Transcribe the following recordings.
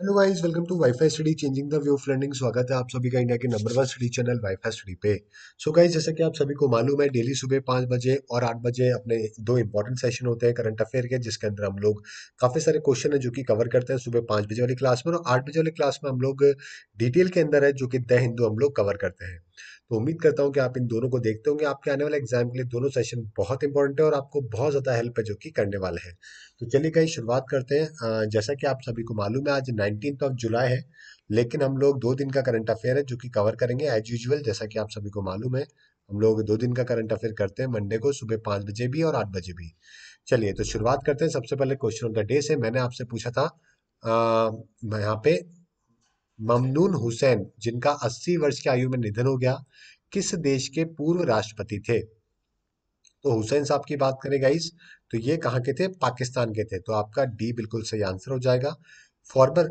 hello guys welcome to wifi study changing the view of learning स्वागत है आप सभी का इंडिया के number one study channel wifi study पे सो so गाइस जैसा कि आप सभी को मालूम है डेली सुबह पाँच बजे और आठ बजे अपने दो इंपॉर्टेंट सेशन होते हैं करंट अफेयर के जिसके अंदर हम लोग काफ़ी सारे क्वेश्चन है जो कि कवर करते हैं सुबह पाँच बजे वाली क्लास में और आठ बजे वाली क्लास में हम लोग डिटेल के अंदर है जो कि द हिंदू हम लोग कवर करते हैं तो उम्मीद करता हूँ कि आप इन दोनों को देखते होंगे आपके आने वाले एग्जाम के लिए दोनों सेशन बहुत इंपॉर्टेंट है और आपको बहुत ज़्यादा हेल्प है जो कि करने वाले हैं तो चलिए कहीं शुरुआत करते हैं जैसा कि आप सभी को मालूम है आज नाइनटीन ऑफ जुलाई है लेकिन हम लोग दो दिन का करंट अफेयर है जो कि कवर करेंगे एज यूजल जैसा कि आप सभी को मालूम है हम लोग दो दिन का करंट अफेयर करते हैं मंडे को सुबह पाँच बजे भी और आठ बजे भी चलिए तो शुरुआत करते हैं सबसे पहले क्वेश्चन ऑफ द डे से मैंने आपसे पूछा था आ, यहाँ पे ममनून हुसैन जिनका 80 वर्ष की आयु में निधन हो गया किस देश के पूर्व राष्ट्रपति थे तो हुसैन साहब की बात करें गाइस तो ये कहाँ के थे पाकिस्तान के थे तो आपका डी बिल्कुल सही आंसर हो जाएगा फॉर्मर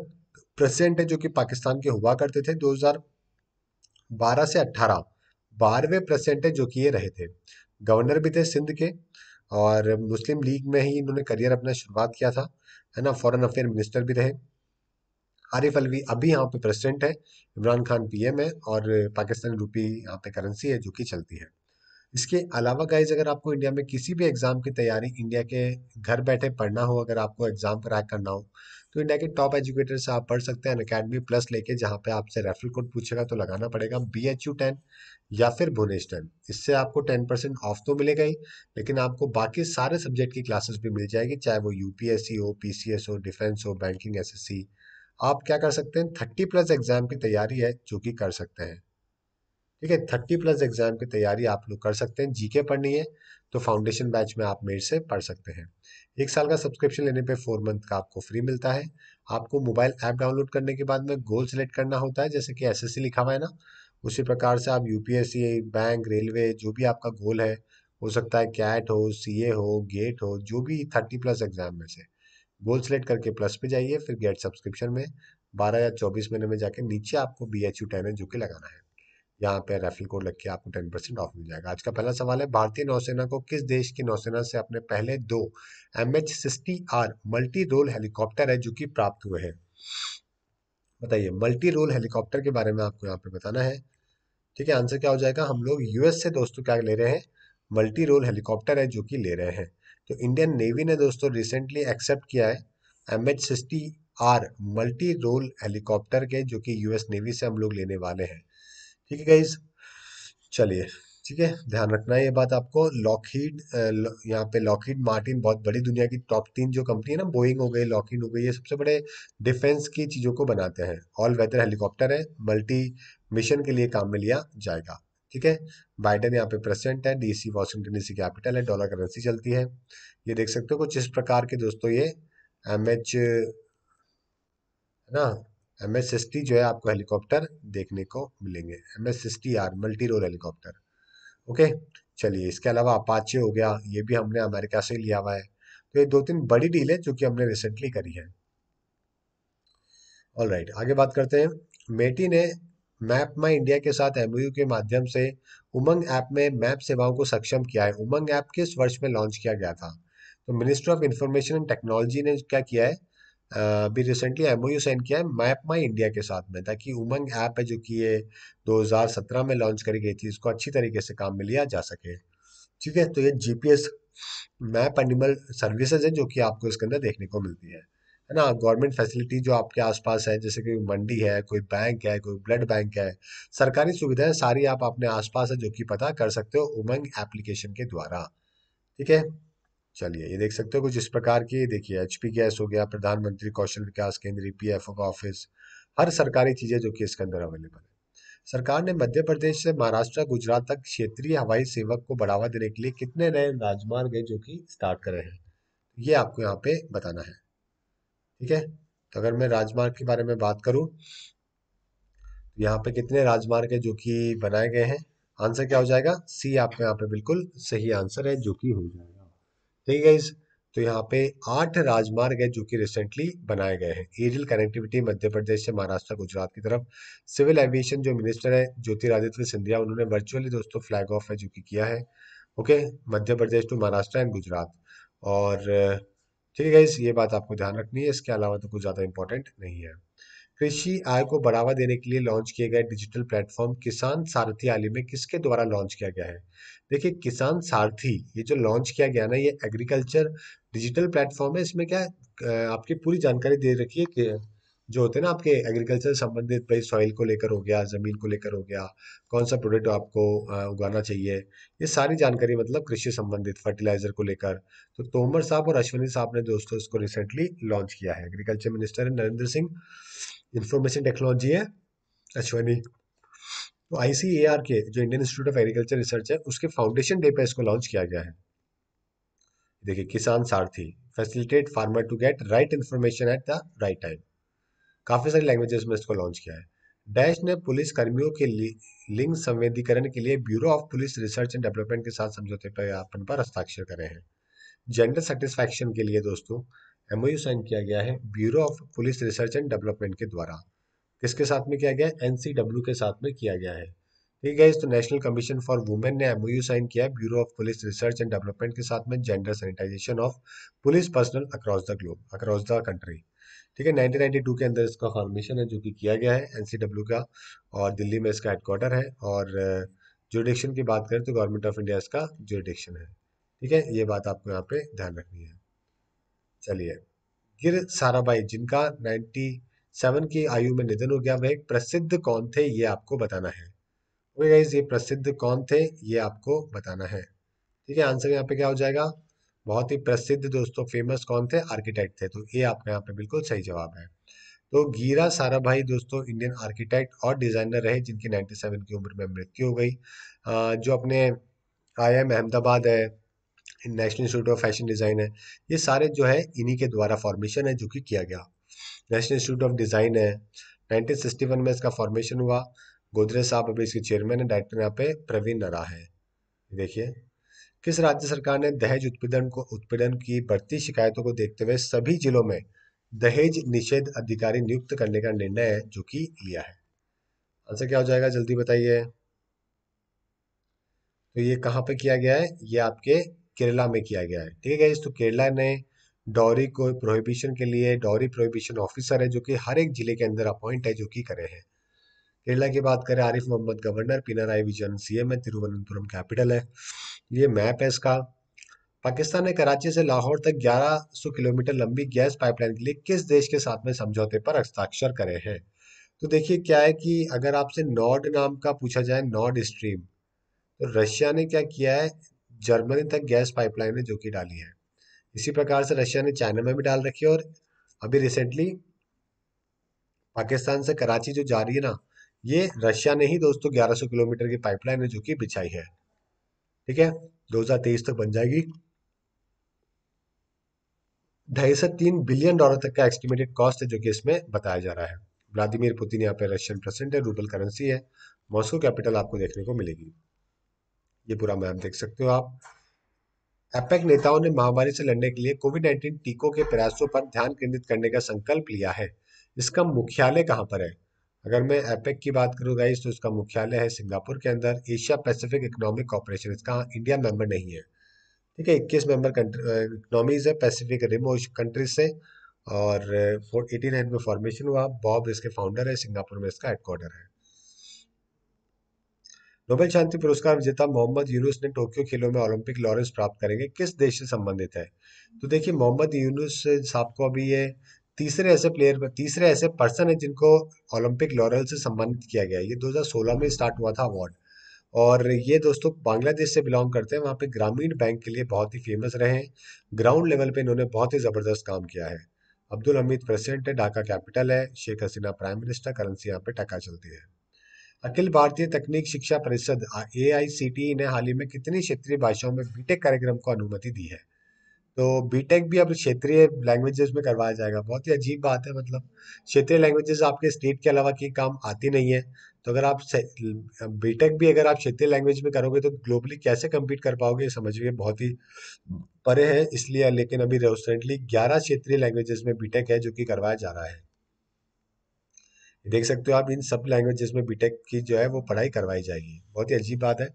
प्रेसिडेंट है जो कि पाकिस्तान के हुआ करते थे 2012 से 18 बारहवें प्रेसिडेंट है जो कि ये रहे थे गवर्नर भी थे सिंध के और मुस्लिम लीग में ही इन्होंने करियर अपना शुरुआत किया था है ना फॉरेन अफेयर मिनिस्टर भी रहे आरिफ अलवी अभी यहाँ पे प्रेसिडेंट है इमरान खान पीएम है और पाकिस्तानी रूपी यहाँ पे करेंसी है जो कि चलती है इसके अलावा गाइज अगर आपको इंडिया में किसी भी एग्ज़ाम की तैयारी इंडिया के घर बैठे पढ़ना हो अगर आपको एग्ज़ाम क्रैक करना हो तो इंडिया के टॉप एजुकेटर से आप पढ़ सकते हैं अकेडमी प्लस लेके जहाँ पे आपसे रेफरल कोड पूछेगा तो लगाना पड़ेगा बी एच यू टेन या फिर भुवनेश टेन इससे आपको टेन परसेंट ऑफ तो मिलेगा ही लेकिन आपको बाकी सारे सब्जेक्ट की क्लासेस भी मिल जाएगी चाहे वो यू पी एस सी हो पी सी एस हो डिफेंस हो बैंकिंग एस एस सी आप क्या कर सकते हैं थर्टी प्लस एग्ज़ाम की तैयारी है जो कि कर सकते हैं ठीक है थर्टी प्लस एग्ज़ाम की तैयारी आप लोग कर सकते हैं जीके पढ़नी है तो फाउंडेशन बैच में आप मेरे से पढ़ सकते हैं एक साल का सब्सक्रिप्शन लेने पे फोर मंथ का आपको फ्री मिलता है आपको मोबाइल ऐप डाउनलोड करने के बाद में गोल सेलेक्ट करना होता है जैसे कि एसएससी लिखा हुआ है ना उसी प्रकार से आप यूपीएससी बैंक रेलवे जो भी आपका गोल है हो सकता है कैट हो सी हो गेट हो जो भी थर्टी प्लस एग्ज़ाम में से गोल सेलेक्ट करके प्लस पे जाइए फिर गेट सब्सक्रिप्शन में 12 या 24 महीने में जाके नीचे आपको बी एच यू टेन है जो कि लगाना है यहाँ पे रेफरल कोड लग के आपको टेन परसेंट ऑफ मिल जाएगा आज का पहला सवाल है भारतीय नौसेना को किस देश की नौसेना से अपने पहले दो M H sixty R multi role helicopter है जो कि प्राप्त हुए हैं बताइए मल्टी रोल हेलीकॉप्टर के बारे में आपको यहाँ पे बताना है ठीक है आंसर क्या हो जाएगा हम लोग यूएस से दोस्तों क्या ले रहे हैं मल्टी रोल हेलीकॉप्टर है जो कि ले रहे हैं तो इंडियन नेवी ने दोस्तों रिसेंटली एक्सेप्ट किया है M H sixty R multi role helicopter के जो कि यूएस नेवी से हम लोग लेने वाले हैं ठीक है गाइज चलिए ठीक है ध्यान रखना है ये बात आपको लॉकहीड यहाँ पे लॉकहीड मार्टिन बहुत बड़ी दुनिया की टॉप तीन जो कंपनी है ना बोइंग हो गई लॉकहीड हो गई ये सबसे बड़े डिफेंस की चीज़ों को बनाते हैं ऑल वेदर हेलीकॉप्टर है मल्टी मिशन के लिए काम में लिया जाएगा ठीक है बाइडन यहाँ पे प्रेसिडेंट है डीसी वॉशिंगटन डीसी कैपिटल है डॉलर करेंसी चलती है ये देख सकते हो कुछ इस प्रकार के दोस्तों ये एम एच ना एम एस एस टी जो है आपको हेलीकॉप्टर देखने को मिलेंगे M S S T R multi role helicopter okay चलिए इसके अलावा अपाचे हो गया ये भी हमने अमेरिका से लिया हुआ है तो ये दो तीन बड़ी डील है जो कि हमने रिसेंटली करी है ऑल राइट right, आगे बात करते हैं मेटी ने मैप माई इंडिया के साथ एम के माध्यम से उमंग ऐप में मैप सेवाओं को सक्षम किया है उमंग ऐप किस वर्ष में लॉन्च किया गया था तो ministry of information and technology ने क्या किया है अभी रिसेंटली एम ओ साइन किया है मैप माई इंडिया के साथ में ताकि उमंग ऐप है जो कि ये 2017 में लॉन्च करी गई थी इसको अच्छी तरीके से काम में लिया जा सके ठीक है तो ये जी मैप एनिमल सर्विसेज है जो कि आपको इसके अंदर देखने को मिलती है है ना गवर्नमेंट फैसिलिटी जो आपके आसपास है जैसे कि मंडी है कोई बैंक है कोई ब्लड बैंक है सरकारी सुविधाएं सारी आप अपने आसपास है जो कि पता कर सकते हो उमंग एप्लीकेशन के द्वारा ठीक है चलिए ये देख सकते हो कुछ इस प्रकार की देखिए एच पी गैस हो गया प्रधानमंत्री Kaushal Vikas Kendra E P F का ऑफिस हर सरकारी चीज़ें जो कि इसके अंदर अवेलेबल है सरकार ने मध्य प्रदेश से महाराष्ट्र गुजरात तक क्षेत्रीय हवाई सेवक को बढ़ावा देने के लिए कितने नए राजमार्ग है जो कि स्टार्ट कर रहे हैं ये आपको यहाँ पे बताना है ठीक है तो अगर मैं राजमार्ग के बारे में बात करूं तो यहाँ पे कितने राजमार्ग है जो कि बनाए गए हैं आंसर क्या हो जाएगा सी आपका यहाँ पे बिल्कुल सही आंसर है जो कि हो जाएगा ठीक है तो यहाँ पे आठ राजमार्ग है जो कि रिसेंटली बनाए गए हैं एरियल कनेक्टिविटी मध्य प्रदेश से महाराष्ट्र गुजरात की तरफ सिविल एविएशन जो मिनिस्टर है ज्योतिरादित्य सिंधिया उन्होंने वर्चुअली दोस्तों फ्लैग ऑफ है जो कि किया है okay Madhya Pradesh to Maharashtra and Gujarat और ठीक है इस ये बात आपको ध्यान रखनी है इसके अलावा तो कुछ ज़्यादा इंपॉर्टेंट नहीं है कृषि आय को बढ़ावा देने के लिए लॉन्च किए गए डिजिटल प्लेटफॉर्म किसान सारथी आलि में किसके द्वारा लॉन्च किया गया है देखिए किसान सारथी ये जो लॉन्च किया गया ना ये एग्रीकल्चर डिजिटल प्लेटफॉर्म है इसमें क्या आपकी पूरी जानकारी दे रखी है जो होते हैं ना आपके एग्रीकल्चर संबंधित भाई सॉइल को लेकर हो गया ज़मीन को लेकर हो गया कौन सा प्रोडक्ट आपको उगाना चाहिए ये सारी जानकारी मतलब कृषि संबंधित फर्टिलाइजर को लेकर तो तोमर साहब और अश्वनी साहब ने दोस्तों इसको रिसेंटली लॉन्च किया है एग्रीकल्चर मिनिस्टर है नरेंद्र सिंह इंफॉर्मेशन टेक्नोलॉजी है अश्वनी तो आई के जो Indian institute of agriculture research है उसके फाउंडेशन डे पर इसको लॉन्च किया गया है देखिए Kisan Sarathi facilitate farmer to get right information at the right time काफ़ी सारी लैंग्वेजेस में इसको लॉन्च किया है डैश ने पुलिस कर्मियों के लिंग संवेदीकरण के लिए bureau of police research and development के साथ समझौते ज्ञापन पर हस्ताक्षर करे हैं जेंडर सेटिस्फैक्शन के लिए दोस्तों एम साइन किया गया है bureau of police research and development के द्वारा किसके साथ में किया गया है एनसीडब्ल्यू के साथ में किया गया है ठीक है तो नेशनल कमीशन फॉर वुमेन ने एम साइन किया है bureau of police research and development के साथ में gender sanitization of police personnel across the globe across the country ठीक है 1992 के अंदर इसका फॉर्मेशन है जो कि किया गया है एन का और दिल्ली में इसका हेडक्वार्टर है और जोडिक्शन की बात करें तो गवर्नमेंट ऑफ इंडिया इसका जोडिक्शन है ठीक है ये बात आपको यहाँ पे ध्यान रखनी है चलिए गिर साराभाई जिनका नाइन्टी सेवन की आयु में निधन हो गया वह एक प्रसिद्ध कौन थे ये आपको बताना है ये प्रसिद्ध कौन थे ये आपको बताना है ठीक है आंसर यहाँ पे क्या हो जाएगा बहुत ही प्रसिद्ध दोस्तों फेमस कौन थे आर्किटेक्ट थे तो ये आपका यहाँ पे बिल्कुल सही जवाब है तो गीरा साराभाई दोस्तों इंडियन आर्किटेक्ट और डिजाइनर रहे जिनकी 97 की उम्र में मृत्यु हो गई जो अपने आई एम अहमदाबाद है national institute of fashion design है ये सारे जो है इन्हीं के द्वारा फॉर्मेशन है जो कि किया गया नेशनल इंस्टीट्यूट ऑफ डिज़ाइन है 1961 में इसका फॉर्मेशन हुआ गोदरेज साहब अभी इसके चेयरमैन है डायरेक्टर यहाँ पे प्रवीण नरा है देखिए किस राज्य सरकार ने दहेज उत्पीड़न को उत्पीड़न की बढ़ती शिकायतों को देखते हुए सभी जिलों में दहेज निषेध अधिकारी नियुक्त करने का निर्णय है जो कि लिया है आंसर क्या हो जाएगा जल्दी बताइए तो ये कहाँ पे किया गया है ये आपके केरला में किया गया है ठीक है तो केरला ने डॉरी को प्रोहिबिशन के लिए डॉरी प्रोहिबिशन ऑफिसर है जो कि हर एक जिले के अंदर अपॉइंट है जो कि करे हैं केरला की बात करें आरिफ मोहम्मद गवर्नर पिनाराई विजन सीएम है तिरुवनंतपुरम कैपिटल है ये मैप है इसका पाकिस्तान ने कराची से लाहौर तक 1100 किलोमीटर लंबी गैस पाइपलाइन के लिए किस देश के साथ में समझौते पर हस्ताक्षर करे हैं तो देखिए क्या है कि अगर आपसे नॉर्ड नाम का पूछा जाए नॉर्ड स्ट्रीम तो रशिया ने क्या किया है जर्मनी तक गैस पाइपलाइन है जो कि डाली है इसी प्रकार से रशिया ने चाइना में भी डाल रखी है और अभी रिसेंटली पाकिस्तान से कराची जो जा रही है ना ये रशिया ने ही दोस्तों 1100 किलोमीटर की पाइपलाइन है जो कि बिछाई है ठीक है दो हजार तेईस तक बन जाएगी ढाई से तीन बिलियन डॉलर तक का एस्टिमेटेड कॉस्ट है जो कि इसमें बताया जा रहा है व्लादिमीर पुतिन यहाँ पे रशियन प्रेसिडेंट है रूबल करेंसी है मॉस्को कैपिटल आपको देखने को मिलेगी ये पूरा मैप देख सकते हो आप एपेक नेताओं ने महामारी से लड़ने के लिए कोविड नाइन्टीन टीकों के प्रयासों पर ध्यान केंद्रित करने का संकल्प लिया है इसका मुख्यालय कहाँ पर है अगर मैं एपेक की बात करूँ गाइस तो इसका मुख्यालय है सिंगापुर के अंदर एशिया पैसिफिक इकोनॉमिक कॉपरेशन इसका इंडिया मेंबर नहीं है ठीक है इक्कीस मेंबर इकनॉमीज है पैसिफिक रिम कंट्रीज से और एटी नाइन में फॉर्मेशन हुआ बॉब इसके फाउंडर है सिंगापुर में इसका हेडक्वार्टर है नोबेल शांति पुरस्कार विजेता मोहम्मद यूनुस ने टोक्यो खेलों में ओलंपिक लॉरेंस प्राप्त करेंगे किस देश से संबंधित है तो देखिए मोहम्मद यूनुस साहब को अभी ये तीसरे ऐसे प्लेयर तीसरे ऐसे पर्सन है जिनको ओलंपिक लॉरल से सम्मानित किया गया ये 2016 में स्टार्ट हुआ था अवार्ड और ये दोस्तों बांग्लादेश से बिलोंग करते हैं वहाँ पे ग्रामीण बैंक के लिए बहुत ही फेमस रहे हैं ग्राउंड लेवल पे इन्होंने बहुत ही ज़बरदस्त काम किया है अब्दुल हमीद प्रेसिडेंट है ढाका कैपिटल है Sheikh Hasina prime minister currency यहाँ पे टका चलती है अखिल भारतीय तकनीक शिक्षा परिषद ए e ने हाल ही में कितनी क्षेत्रीय भाषाओं में बीटेक कार्यक्रम को अनुमति दी है तो बीटेक भी अब क्षेत्रीय लैंग्वेजेस में करवाया जाएगा बहुत ही अजीब बात है मतलब क्षेत्रीय लैंग्वेजेस आपके स्टेट के अलावा की काम आती नहीं है तो अगर आप बीटेक भी अगर आप क्षेत्रीय लैंग्वेज में करोगे तो ग्लोबली कैसे कम्पीट कर पाओगे समझिए बहुत ही परे है इसलिए लेकिन अभी रिसेंटली ग्यारह क्षेत्रीय लैंग्वेजेस में बीटेक है जो कि करवाया जा रहा है देख सकते हो आप इन सब लैंग्वेजेस में बीटेक की जो है वो पढ़ाई करवाई जाएगी बहुत ही अजीब बात है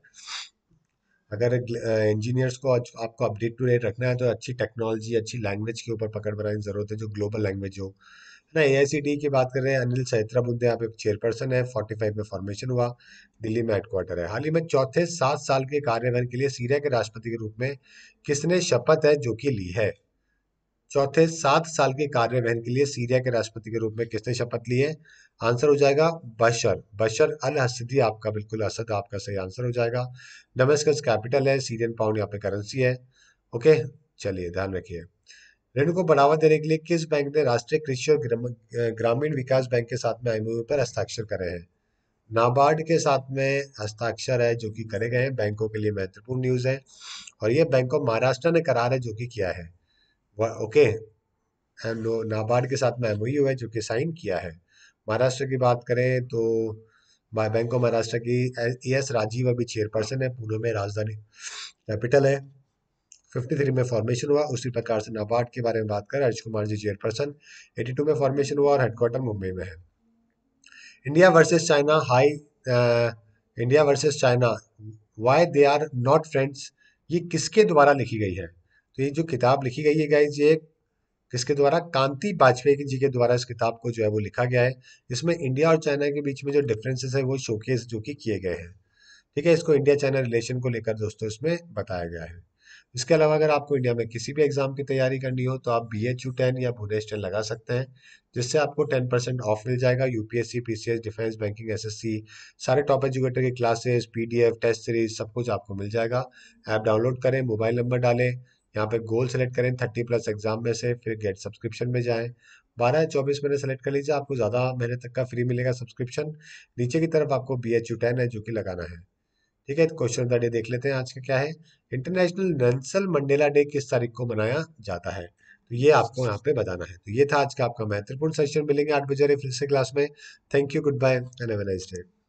अगर इंजीनियर्स को आपको अपडेट टू डेट रखना है तो अच्छी टेक्नोलॉजी अच्छी लैंग्वेज के ऊपर पकड़ बनाने की ज़रूरत है जो ग्लोबल लैंग्वेज हो है ना ए e की बात कर रहे हैं अनिल सहित्रा बुद्ध यहाँ पे चेयरपर्सन है फोर्टी फाइव में फॉर्मेशन हुआ दिल्ली में हेडक्वार्टर है हाल ही में चौथे सात साल के कार्यभार के लिए सीरिया के राष्ट्रपति के रूप में किसने शपथ है जो कि ली है चौथे सात साल के कार्यवहन के लिए सीरिया के राष्ट्रपति के रूप में किसने शपथ ली है आंसर हो जाएगा बशर बशर अल हसदी आपका बिल्कुल असद आपका सही आंसर हो जाएगा डमेस्कस कैपिटल है सीरियन पाउंड यहाँ पे करेंसी है ओके चलिए ध्यान रखिए ऋण को बढ़ावा देने के लिए किस बैंक ने राष्ट्रीय कृषि और ग्रामीण विकास बैंक के साथ में एमओयू पर हस्ताक्षर करे हैं नाबार्ड के साथ में हस्ताक्षर है जो कि करे गए हैं बैंकों के लिए महत्वपूर्ण न्यूज है और ये बैंक ऑफ महाराष्ट्र ने करार है जो कि किया है ओके एम नाबार्ड के साथ में एम ओ है जो कि साइन किया है महाराष्ट्र की बात करें तो बैंक ऑफ महाराष्ट्र की ई एस राजीव अभी चेयरपर्सन है पुणे में राजधानी कैपिटल है फिफ्टी थ्री में फॉर्मेशन हुआ उसी प्रकार से नाबार्ड के बारे में बात करें Harsh Kumar ji chairperson eighty two में फॉर्मेशन हुआ और हेडक्वार्टर मुंबई में है India versus China high India versus China why they are not friends ये किसके द्वारा लिखी गई है तो ये जो किताब लिखी गई है गाइज ये किसके द्वारा कांति बाजपेयी जी के द्वारा इस किताब को जो है वो लिखा गया है इसमें इंडिया और चाइना के बीच में जो डिफरेंसेस है वो शोकेस जो कि किए गए हैं ठीक है इसको इंडिया चाइना रिलेशन को लेकर दोस्तों इसमें बताया गया है इसके अलावा अगर आपको इंडिया में किसी भी एग्जाम की तैयारी करनी हो तो आप बी एच यू टेन या भुवनेश टेन लगा सकते हैं जिससे आपको टेन परसेंट ऑफ मिल जाएगा UPSC PCS defence banking SSC सारे टॉप एजुकेटर के क्लासेस पीडीएफ टेस्ट सीरीज सब कुछ आपको मिल जाएगा ऐप डाउनलोड करें मोबाइल नंबर डालें यहाँ पे गोल सेलेक्ट करें थर्टी प्लस एग्जाम में से फिर गेट सब्सक्रिप्शन में जाएं बारह या चौबीस महीने सेलेक्ट कर लीजिए आपको ज़्यादा महीने तक का फ्री मिलेगा सब्सक्रिप्शन नीचे की तरफ आपको बी एच टेन है जो कि लगाना है ठीक है क्वेश्चन ऑफ द डे देख लेते हैं आज का क्या है इंटरनेशनल नेंसल मंडेला डे किस तारीख को मनाया जाता है तो ये आपको यहाँ पे बताना है तो ये था आज का आपका महत्वपूर्ण सेशन मिलेंगे आठ बजे फिर से क्लास में thank you good bye and have nice day